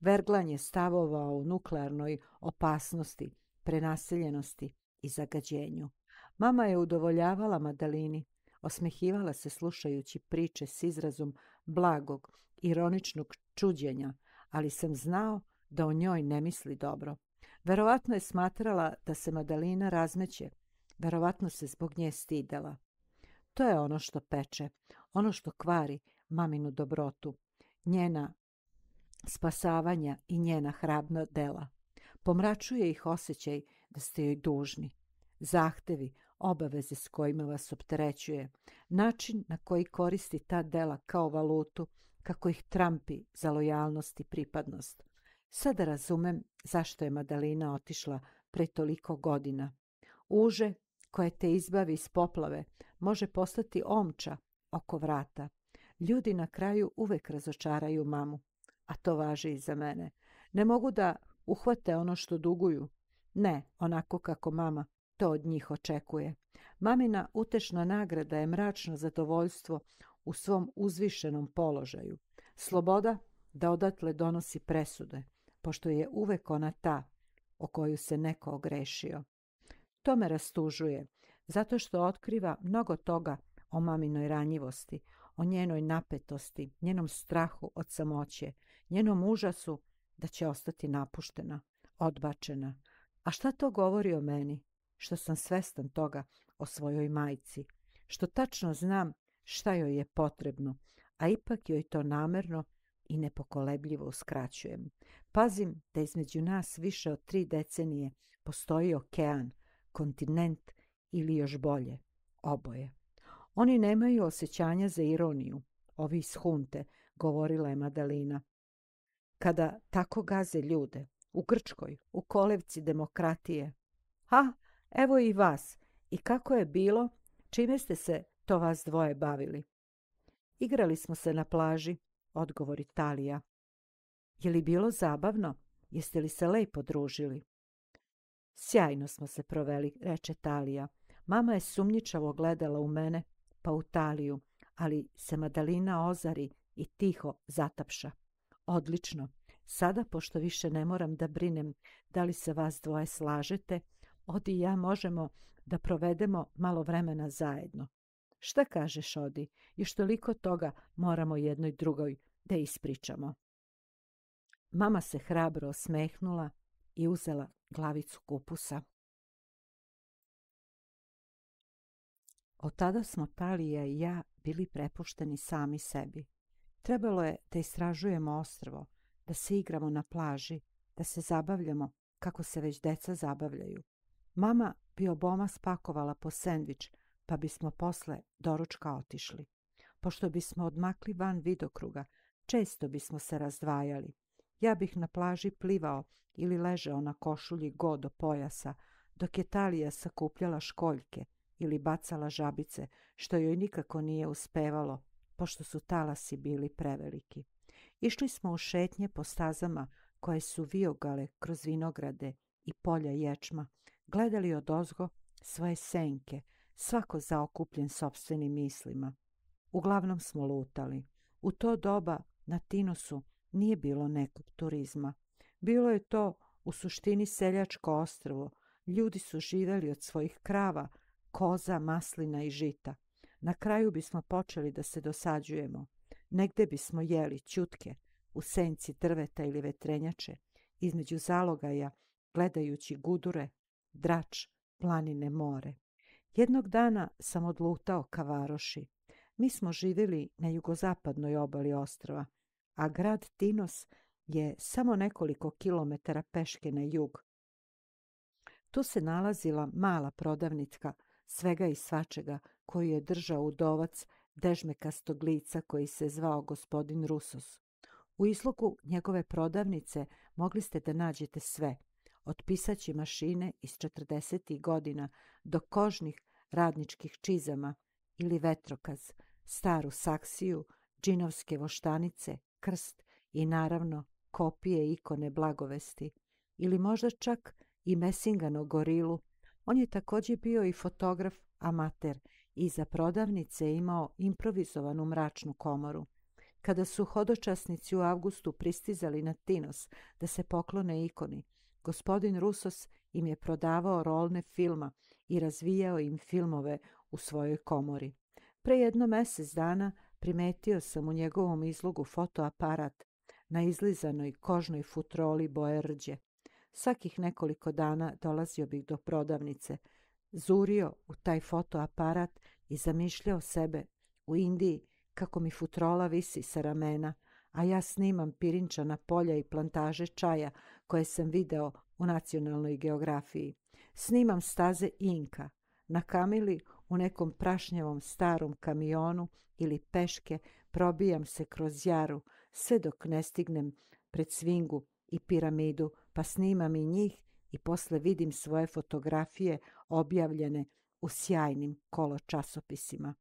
Verglan je stavovao u nuklearnoj opasnosti, prenaseljenosti i zagađenju. Mama je udovoljavala Madalini, osmehivala se slušajući priče s izrazom blagog, ironičnog čuđenja, ali sam znao da o njoj ne misli dobro. Verovatno je smatrala da se Madalina razmeće, verovatno se zbog nje stidela. To je ono što peče, ono što kvari, maminu dobrotu, njena spasavanja i njena hrabna dela. Pomračuje ih osjećaj da ste joj dužni. Zahtevi, obaveze s kojima vas opterećuje, način na koji koristi ta dela kao valutu, kako ih trampi za lojalnost i pripadnost. Sada razumem zašto je Madalina otišla pre toliko godina. Uže koje te izbavi iz poplave može postati omča oko vrata, Ljudi na kraju uvek razočaraju mamu, a to važi i za mene. Ne mogu da uhvate ono što duguju. Ne, onako kako mama to od njih očekuje. Mamina utešna nagrada je mračno zadovoljstvo u svom uzvišenom položaju. Sloboda da odatle donosi presude, pošto je uvek ona ta o koju se neko ogrešio. To me rastužuje, zato što otkriva mnogo toga o maminoj ranjivosti, o njenoj napetosti, njenom strahu od samoće, njenom užasu da će ostati napuštena, odbačena. A šta to govori o meni? Što sam svestan toga o svojoj majci, što tačno znam šta joj je potrebno, a ipak joj to namerno i nepokolebljivo uskraćujem. Pazim da između nas više od tri decenije postoji okean, kontinent ili još bolje, oboje. Oni nemaju osjećanja za ironiju, ovi iz hunte, govorila je Madalina. Kada tako gaze ljude, u Grčkoj, u kolevci demokratije. Ha, evo i vas. I kako je bilo? Čime ste se to vas dvoje bavili? Igrali smo se na plaži, odgovori Talija. Je li bilo zabavno? Jeste li se lepo družili? Sjajno smo se proveli, reče Talija. Mama je sumnjičavo gledala u mene, pa u Taliju, ali se Madalina ozari i tiho zatapša. Odlično, sada pošto više ne moram da brinem da li se vas dvoje slažete, Odi i ja možemo da provedemo malo vremena zajedno. Šta kažeš, Odi? Još toliko toga moramo jednoj drugoj da ispričamo. Mama se hrabro osmehnula i uzela glavicu kupusa. Od tada smo Talija i ja bili prepušteni sami sebi. Trebalo je da istražujemo ostrvo, da se igramo na plaži, da se zabavljamo kako se već deca zabavljaju. Mama bi oboma spakovala po sendvič, pa bismo posle doručka otišli. Pošto bismo odmakli van vidokruga, često bismo se razdvajali. Ja bih na plaži plivao ili ležao na košulji go do pojasa, dok je Talija sakupljala školjke – ili bacala žabice, što joj nikako nije uspevalo, pošto su talasi bili preveliki. Išli smo u šetnje po stazama koje su viogale kroz vinograde i polja ječma, gledali od ozgo svoje senke, svako zaokupljen sobstvenim mislima. Uglavnom smo lutali. U to doba na Tinusu nije bilo nekog turizma. Bilo je to u suštini seljačko ostrvo. Ljudi su živeli od svojih krava, koza, maslina i žita. Na kraju bismo počeli da se dosađujemo. Negde bismo jeli ćutke, u senci drveta ili vetrenjače, između zalogaja, gledajući gudure, drač, planine more. Jednog dana sam odlutao ka Varoši. Mi smo živjeli na jugozapadnoj obali ostrava, a grad Tinos je samo nekoliko kilometara peške na jug. Tu se nalazila mala prodavnitka svega i svačega koju je držao udovac dežmekastog lica koji se zvao gospodin Rusos. U isluku njegove prodavnice mogli ste da nađete sve, od pisaći mašine iz 40. godina do kožnih radničkih čizama ili vetrokaz, staru saksiju, džinovske voštanice, krst i naravno kopije ikone blagovesti ili možda čak i mesingano gorilu On je također bio i fotograf amater i za prodavnice imao improvizovanu mračnu komoru. Kada su hodočasnici u avgustu pristizali na Tinos da se poklone ikoni, gospodin Rusos im je prodavao rolne filma i razvijao im filmove u svojoj komori. Pre jedno mesec dana primetio sam u njegovom izlogu fotoaparat na izlizanoj kožnoj futroli boje rđe. Svakih nekoliko dana dolazio bih do prodavnice, zurio u taj fotoaparat i zamišljao sebe u Indiji kako mi futrola visi sa ramena, a ja snimam pirinčana polja i plantaže čaja koje sam video u nacionalnoj geografiji. Snimam staze Inka, na kamili u nekom prašnjevom starom kamionu ili peške probijam se kroz jaru sve dok ne stignem pred svingu i piramidu pa snimam i njih i posle vidim svoje fotografije objavljene u sjajnim kolo časopisima.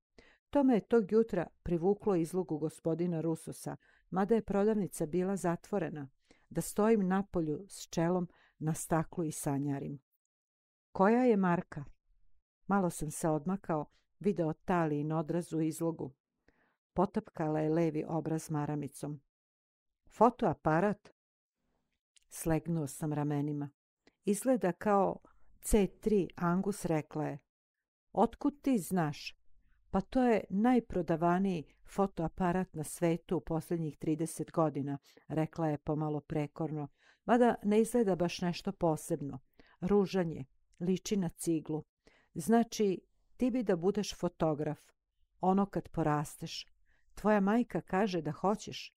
To me je tog jutra privuklo izlogu gospodina Rusosa, mada je prodavnica bila zatvorena, da stojim na polju s čelom na staklu i sanjarim. Koja je marka? Malo sam se odmakao, video Talijin odraz u izlogu. Potapkala je levi obraz maramicom. Fotoaparat Slegnuo sam ramenima. Izgleda kao C3 Angus rekla je. Otkud ti znaš? Pa to je najprodavaniji fotoaparat na svetu u posljednjih 30 godina, rekla je pomalo prekorno. Mada ne izgleda baš nešto posebno. Ružanje, liči na ciglu. Znači, ti bi da budeš fotograf. Ono kad porasteš. Tvoja majka kaže da hoćeš.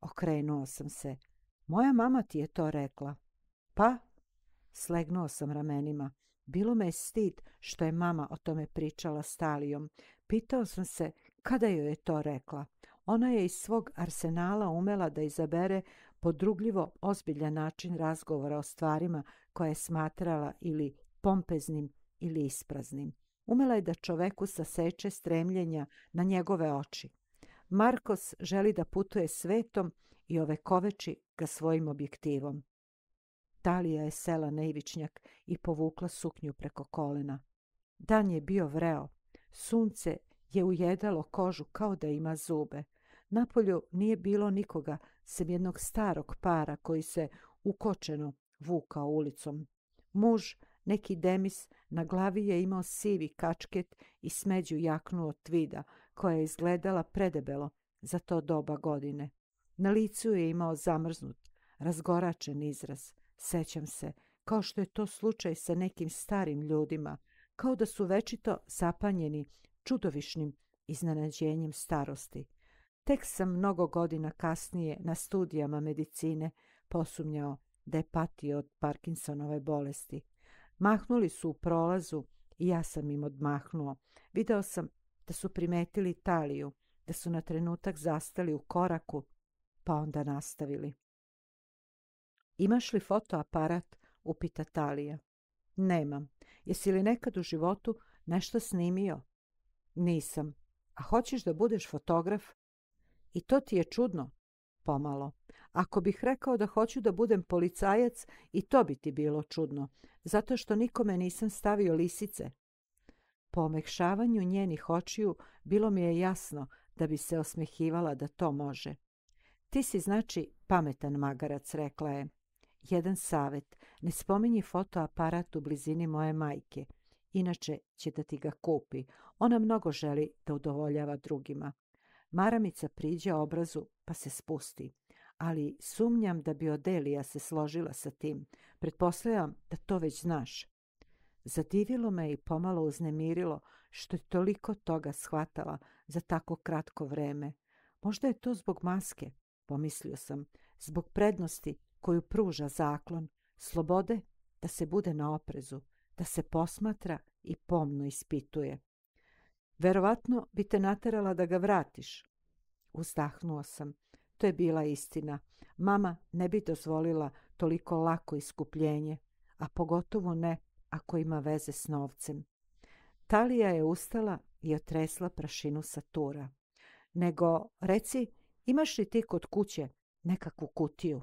Okrenuo sam se. Moja mama ti je to rekla. Pa, slegnuo sam ramenima. Bilo me je stid što je mama o tome pričala s Talijom. Pitao sam se kada joj je to rekla. Ona je iz svog arsenala umela da izabere podrugljivo ozbiljan način razgovora o stvarima koje je smatrala ili pompeznim ili ispraznim. Umela je da čoveku saseče stremljenja na njegove oči. Markos želi da putuje svetom i ove koveči ga svojim objektivom. Talija je sela na ivičnjak i povukla suknju preko kolena. Dan je bio vreo. Sunce je ujedalo kožu kao da ima zube. Napolju nije bilo nikoga sem jednog starog para koji se ukočeno vukao ulicom. Muž, neki demis, na glavi je imao sivi kačket i smeđu jaknu od tvida, koja je izgledala predebelo za to doba godine. Na licu je imao zamrznut, razgoračen izraz. Sećam se, kao što je to slučaj sa nekim starim ljudima, kao da su večito zapanjeni čudovišnim iznenađenjem starosti. Tek sam mnogo godina kasnije na studijama medicine posumnjao da je patio od Parkinsonove bolesti. Mahnuli su u prolazu i ja sam im odmahnuo. Video sam da su primetili Italiju, da su na trenutak zastali u koraku pa onda nastavili. Imaš li fotoaparat? upita Talija. Nemam. Jesi li nekad u životu nešto snimio? Nisam. A hoćeš da budeš fotograf? I to ti je čudno. Pomalo. Ako bih rekao da hoću da budem policajac, i to bi ti bilo čudno, zato što nikome nisam stavio lisice. Po omekšavanju njenih očiju bilo mi je jasno da bi se osmehivala da to može. Ti si znači pametan magarac, rekla je. Jedan savet, ne spominji fotoaparat u blizini moje majke, inače će da ti ga kupi. Ona mnogo želi da udovoljava drugima. Maramica priđe obrazu pa se spusti, ali sumnjam da bi Odelija se složila sa tim. Pretpostavljam da to već znaš. Zadivilo me i pomalo uznemirilo što je toliko toga shvatala za tako kratko vreme. Možda je to zbog maske, pomislio sam, zbog prednosti koju pruža zaklon, slobode da se bude na oprezu, da se posmatra i pomno ispituje. Verovatno bi te naterala da ga vratiš. Uzdahnuo sam. To je bila istina. Mama ne bi dozvolila toliko lako iskupljenje, a pogotovo ne ako ima veze s novcem. Talija je ustala i otresla prašinu sa tura. Nego, reci Imaš li ti kod kuće nekakvu kutiju